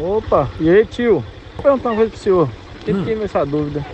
Opa, e aí tio? Vou perguntar uma coisa pro senhor. Eu hum. tive essa dúvida.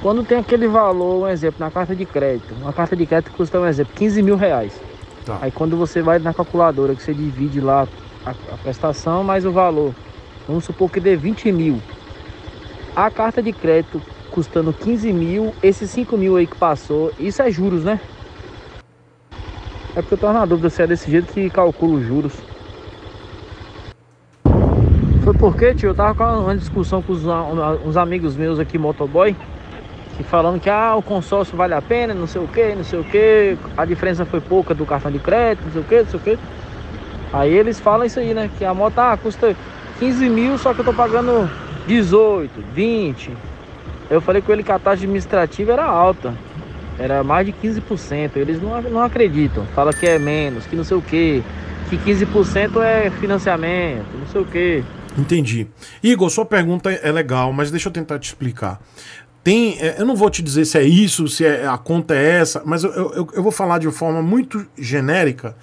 Quando tem aquele valor, um exemplo, na carta de crédito, uma carta de crédito custa, um exemplo, 15 mil reais. Tá. Aí quando você vai na calculadora, que você divide lá a, a prestação mais o valor, vamos supor que dê 20 mil. A carta de crédito custando 15 mil, esses 5 mil aí que passou, isso é juros, né? É porque eu tô na dúvida se é desse jeito que calculo os juros porque, tio, eu tava com uma discussão com os, uns amigos meus aqui, motoboy, que falando que ah, o consórcio vale a pena, não sei o que, não sei o que, a diferença foi pouca do cartão de crédito, não sei o que, não sei o que. Aí eles falam isso aí, né? Que a moto ah, custa 15 mil, só que eu tô pagando 18, 20. Eu falei com ele que a taxa administrativa era alta, era mais de 15%. Eles não, não acreditam, fala que é menos, que não sei o que, que 15% é financiamento, não sei o que. Entendi. Igor, sua pergunta é legal, mas deixa eu tentar te explicar. Tem, é, eu não vou te dizer se é isso, se é, a conta é essa, mas eu, eu, eu vou falar de forma muito genérica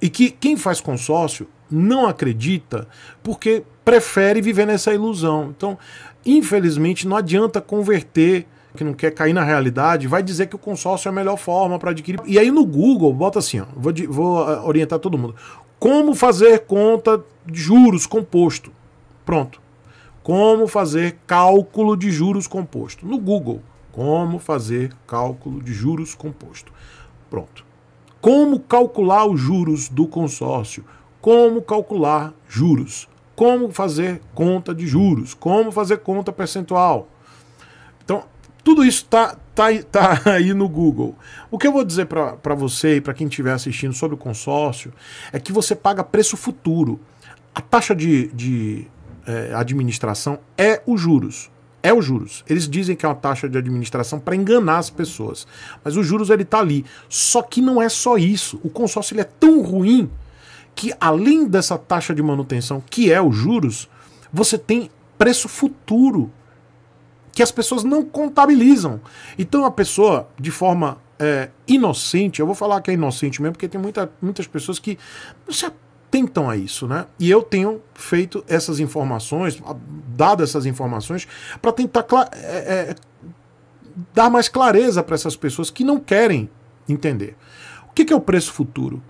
e que quem faz consórcio não acredita porque prefere viver nessa ilusão. Então, infelizmente, não adianta converter que não quer cair na realidade, vai dizer que o consórcio é a melhor forma para adquirir. E aí no Google, bota assim, ó, vou, vou ah, orientar todo mundo. Como fazer conta de juros composto? Pronto. Como fazer cálculo de juros composto? No Google. Como fazer cálculo de juros composto? Pronto. Como calcular os juros do consórcio? Como calcular juros? Como fazer conta de juros? Como fazer conta percentual? Então, tudo isso está tá, tá, tá aí no Google. O que eu vou dizer para você e para quem estiver assistindo sobre o consórcio é que você paga preço futuro. A taxa de, de é, administração é os juros. É os juros. Eles dizem que é uma taxa de administração para enganar as pessoas. Mas os juros ele está ali. Só que não é só isso. O consórcio ele é tão ruim que além dessa taxa de manutenção, que é os juros, você tem preço futuro que as pessoas não contabilizam. Então a pessoa, de forma é, inocente, eu vou falar que é inocente mesmo, porque tem muita, muitas pessoas que não se atentam a isso, né? E eu tenho feito essas informações, dado essas informações, para tentar é, é, dar mais clareza para essas pessoas que não querem entender. O que, que é o preço futuro?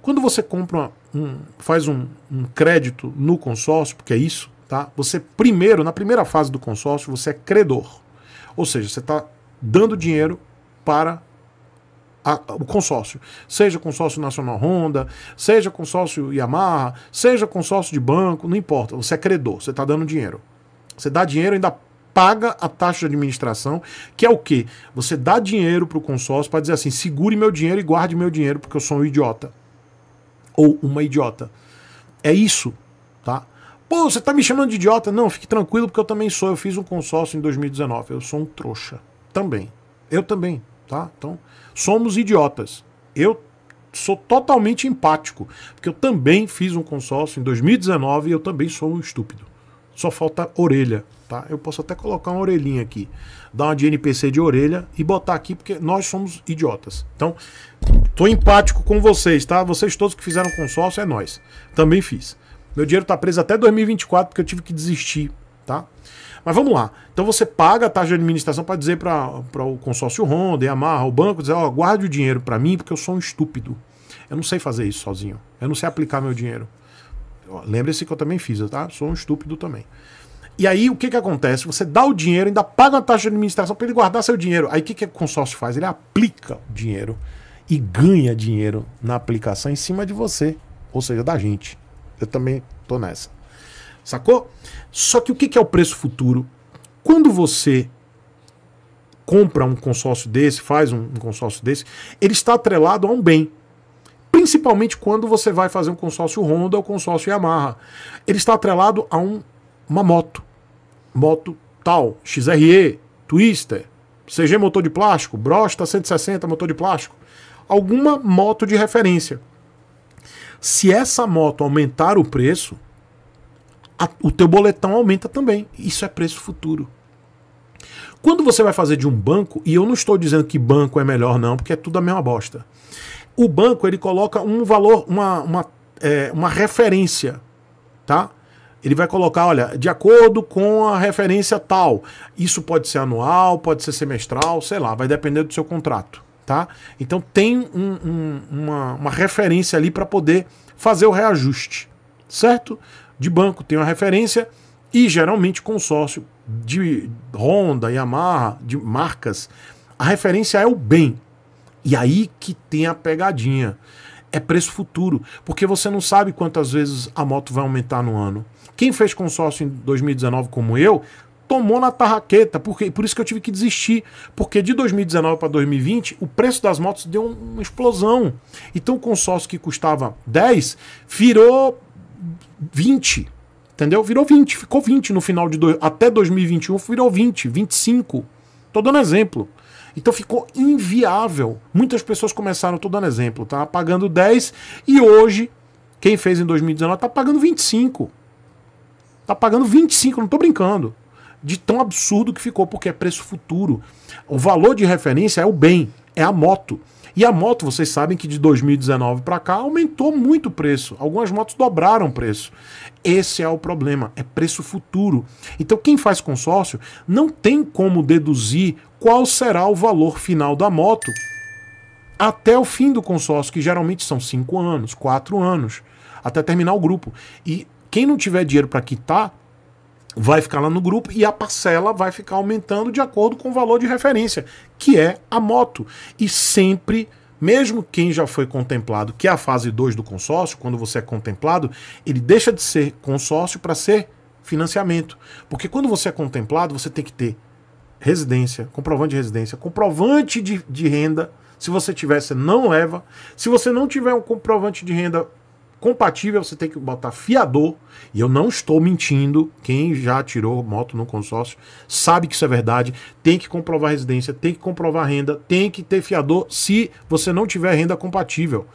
Quando você compra um, faz um, um crédito no consórcio, porque é isso, tá? Você primeiro, na primeira fase do consórcio, você é credor. Ou seja, você está dando dinheiro para a, o consórcio, seja consórcio nacional Honda, seja consórcio Yamaha, seja consórcio de banco, não importa, você é credor, você está dando dinheiro. Você dá dinheiro ainda paga a taxa de administração, que é o quê? Você dá dinheiro para o consórcio para dizer assim, segure meu dinheiro e guarde meu dinheiro porque eu sou um idiota. Ou uma idiota. É isso, tá? Pô, você tá me chamando de idiota? Não, fique tranquilo porque eu também sou. Eu fiz um consórcio em 2019. Eu sou um trouxa. Também. Eu também. Tá? Então, somos idiotas. Eu sou totalmente empático, porque eu também fiz um consórcio em 2019 e eu também sou um estúpido. Só falta orelha, tá? Eu posso até colocar uma orelhinha aqui, dar uma de NPC de orelha e botar aqui, porque nós somos idiotas. Então, tô empático com vocês, tá? Vocês todos que fizeram consórcio é nós. Também fiz. Meu dinheiro tá preso até 2024 porque eu tive que desistir tá? Mas vamos lá. Então você paga a tá, taxa de administração para dizer para o consórcio Honda, Yamaha, o banco, dizer, ó, oh, guarde o dinheiro para mim porque eu sou um estúpido. Eu não sei fazer isso sozinho. Eu não sei aplicar meu dinheiro. Lembre-se que eu também fiz, tá? Sou um estúpido também. E aí o que, que acontece? Você dá o dinheiro, ainda paga uma taxa de administração para ele guardar seu dinheiro. Aí o que, que o consórcio faz? Ele aplica o dinheiro e ganha dinheiro na aplicação em cima de você, ou seja, da gente. Eu também tô nessa. Sacou? Só que o que é o preço futuro? Quando você compra um consórcio desse, faz um consórcio desse, ele está atrelado a um bem. Principalmente quando você vai fazer um consórcio Honda ou consórcio Yamaha. Ele está atrelado a um, uma moto. Moto tal, XRE, Twister, CG motor de plástico, Brosta 160 motor de plástico, alguma moto de referência. Se essa moto aumentar o preço, a, o teu boletão aumenta também. Isso é preço futuro. Quando você vai fazer de um banco, e eu não estou dizendo que banco é melhor não, porque é tudo a mesma bosta. O banco ele coloca um valor, uma, uma, é, uma referência, tá? Ele vai colocar, olha, de acordo com a referência tal. Isso pode ser anual, pode ser semestral, sei lá, vai depender do seu contrato, tá? Então tem um, um, uma, uma referência ali para poder fazer o reajuste, certo? de banco tem uma referência e geralmente consórcio de Honda, Yamaha, de marcas, a referência é o bem. E aí que tem a pegadinha. É preço futuro, porque você não sabe quantas vezes a moto vai aumentar no ano. Quem fez consórcio em 2019 como eu, tomou na tarraqueta, porque por isso que eu tive que desistir, porque de 2019 para 2020 o preço das motos deu uma explosão. Então o consórcio que custava 10 virou 20. Entendeu? Virou 20, ficou 20 no final de. Do... Até 2021 virou 20, 25. Tô dando exemplo. Então ficou inviável. Muitas pessoas começaram, tô dando exemplo, tá pagando 10 e hoje, quem fez em 2019 tá pagando 25. Tá pagando 25, não tô brincando de tão absurdo que ficou, porque é preço futuro. O valor de referência é o bem, é a moto. E a moto, vocês sabem que de 2019 para cá aumentou muito o preço. Algumas motos dobraram o preço. Esse é o problema, é preço futuro. Então quem faz consórcio não tem como deduzir qual será o valor final da moto até o fim do consórcio, que geralmente são 5 anos, 4 anos, até terminar o grupo. E quem não tiver dinheiro para quitar, vai ficar lá no grupo e a parcela vai ficar aumentando de acordo com o valor de referência, que é a moto. E sempre mesmo quem já foi contemplado, que é a fase 2 do consórcio, quando você é contemplado, ele deixa de ser consórcio para ser financiamento. Porque quando você é contemplado, você tem que ter residência, comprovante de residência, comprovante de, de renda. Se você tiver, você não leva. Se você não tiver um comprovante de renda compatível, você tem que botar fiador. E eu não estou mentindo. Quem já tirou moto no consórcio sabe que isso é verdade. Tem que comprovar residência, tem que comprovar renda, tem que ter fiador se você não tiver renda compatível.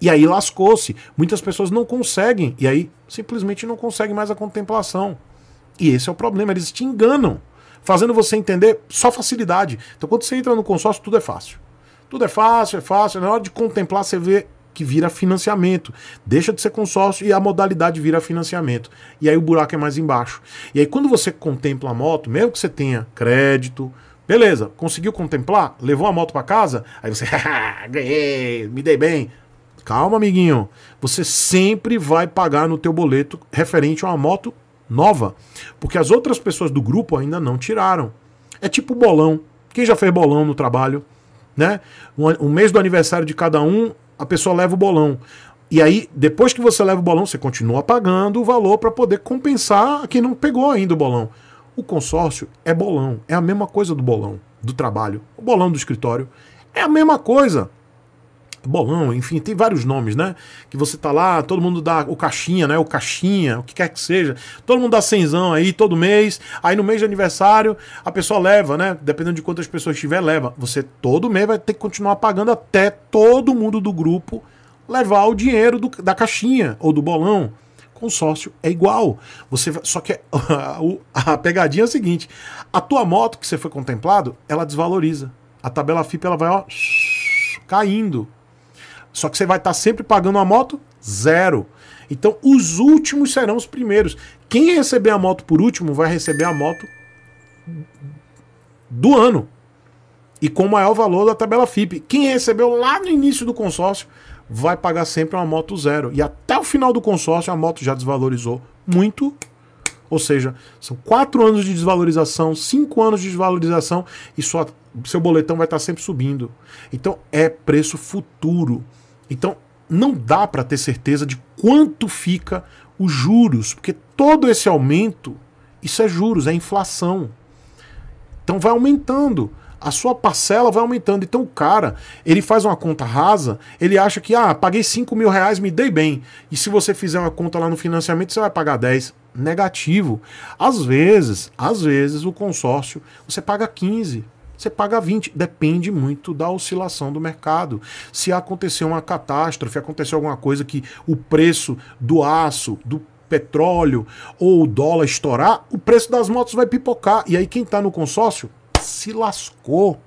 E aí lascou-se. Muitas pessoas não conseguem. E aí simplesmente não conseguem mais a contemplação. E esse é o problema. Eles te enganam, fazendo você entender só facilidade. Então quando você entra no consórcio, tudo é fácil. Tudo é fácil, é fácil. Na hora de contemplar, você vê que vira financiamento. Deixa de ser consórcio e a modalidade vira financiamento. E aí o buraco é mais embaixo. E aí quando você contempla a moto, mesmo que você tenha crédito, beleza, conseguiu contemplar, levou a moto para casa, aí você, ganhei, me dei bem. Calma, amiguinho. Você sempre vai pagar no teu boleto referente a uma moto nova, porque as outras pessoas do grupo ainda não tiraram. É tipo bolão. Quem já fez bolão no trabalho, né? Um mês do aniversário de cada um, a pessoa leva o bolão. E aí, depois que você leva o bolão, você continua pagando o valor para poder compensar quem não pegou ainda o bolão. O consórcio é bolão, é a mesma coisa do bolão do trabalho, o bolão do escritório. É a mesma coisa bolão, enfim, tem vários nomes, né? Que você tá lá, todo mundo dá o caixinha, né? O caixinha, o que quer que seja. Todo mundo dá cenzão aí todo mês. Aí no mês de aniversário, a pessoa leva, né? Dependendo de quantas pessoas tiver, leva. Você todo mês vai ter que continuar pagando até todo mundo do grupo levar o dinheiro do, da caixinha ou do bolão. Consórcio é igual. Você só que é, a pegadinha é a seguinte: a tua moto que você foi contemplado, ela desvaloriza. A tabela FIP ela vai ó caindo só que você vai estar tá sempre pagando a moto zero. Então, os últimos serão os primeiros. Quem receber a moto por último vai receber a moto do ano e com o maior valor da tabela FIP. Quem recebeu lá no início do consórcio vai pagar sempre uma moto zero. E até o final do consórcio a moto já desvalorizou muito. Ou seja, são quatro anos de desvalorização, cinco anos de desvalorização e sua, seu boletão vai estar tá sempre subindo. Então é preço futuro. Então, não dá para ter certeza de quanto fica os juros, porque todo esse aumento, isso é juros, é inflação. Então vai aumentando, a sua parcela vai aumentando. Então o cara, ele faz uma conta rasa, ele acha que, ah, paguei 5 mil reais, me dei bem. E se você fizer uma conta lá no financiamento, você vai pagar 10. Negativo. Às vezes, às vezes, o consórcio, você paga 15, você paga 20. Depende muito da oscilação do mercado. Se acontecer uma catástrofe, acontecer alguma coisa que o preço do aço, do petróleo ou o dólar estourar, o preço das motos vai pipocar. E aí quem está no consórcio se lascou.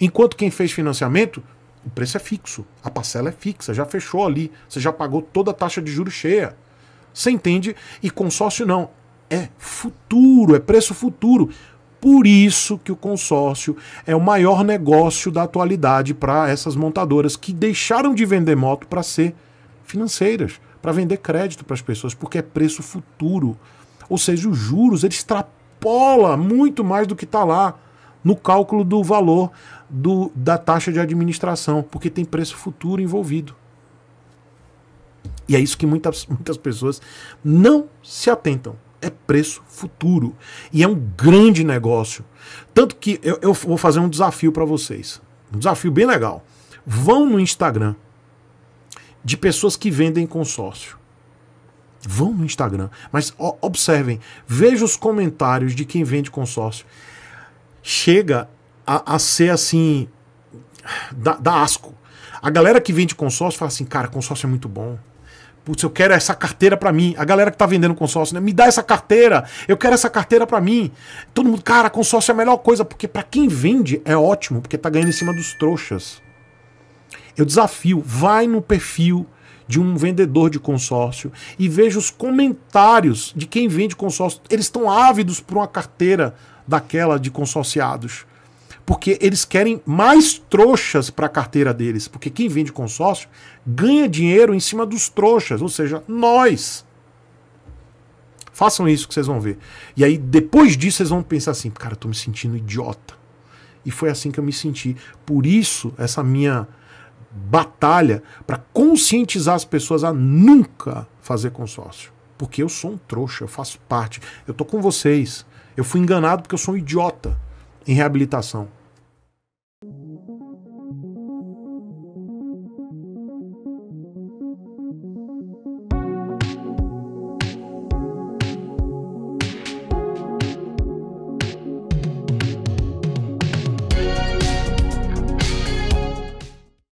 Enquanto quem fez financiamento, o preço é fixo, a parcela é fixa, já fechou ali, você já pagou toda a taxa de juros cheia. Você entende? E consórcio não. É futuro, é preço futuro. Por isso que o consórcio é o maior negócio da atualidade para essas montadoras que deixaram de vender moto para ser financeiras, para vender crédito para as pessoas, porque é preço futuro. Ou seja, os juros ele extrapola muito mais do que está lá no cálculo do valor do, da taxa de administração, porque tem preço futuro envolvido. E é isso que muitas, muitas pessoas não se atentam é preço futuro. E é um grande negócio. Tanto que eu, eu vou fazer um desafio para vocês. Um desafio bem legal. Vão no Instagram de pessoas que vendem consórcio. Vão no Instagram. Mas observem, veja os comentários de quem vende consórcio. Chega a, a ser assim. Dá, dá asco. A galera que vende consórcio fala assim: cara, consórcio é muito bom. Putz, eu quero essa carteira para mim. A galera que tá vendendo consórcio, né? Me dá essa carteira. Eu quero essa carteira para mim. Todo mundo, cara, consórcio é a melhor coisa, porque para quem vende é ótimo, porque tá ganhando em cima dos trouxas. Eu desafio, vai no perfil de um vendedor de consórcio e veja os comentários de quem vende consórcio. Eles estão ávidos por uma carteira daquela de consorciados porque eles querem mais trouxas para a carteira deles, porque quem vende consórcio ganha dinheiro em cima dos trouxas, ou seja, nós. Façam isso que vocês vão ver. E aí depois disso vocês vão pensar assim, cara, eu tô me sentindo idiota. E foi assim que eu me senti. Por isso essa minha batalha para conscientizar as pessoas a nunca fazer consórcio, porque eu sou um trouxa, eu faço parte, eu tô com vocês. Eu fui enganado porque eu sou um idiota em reabilitação.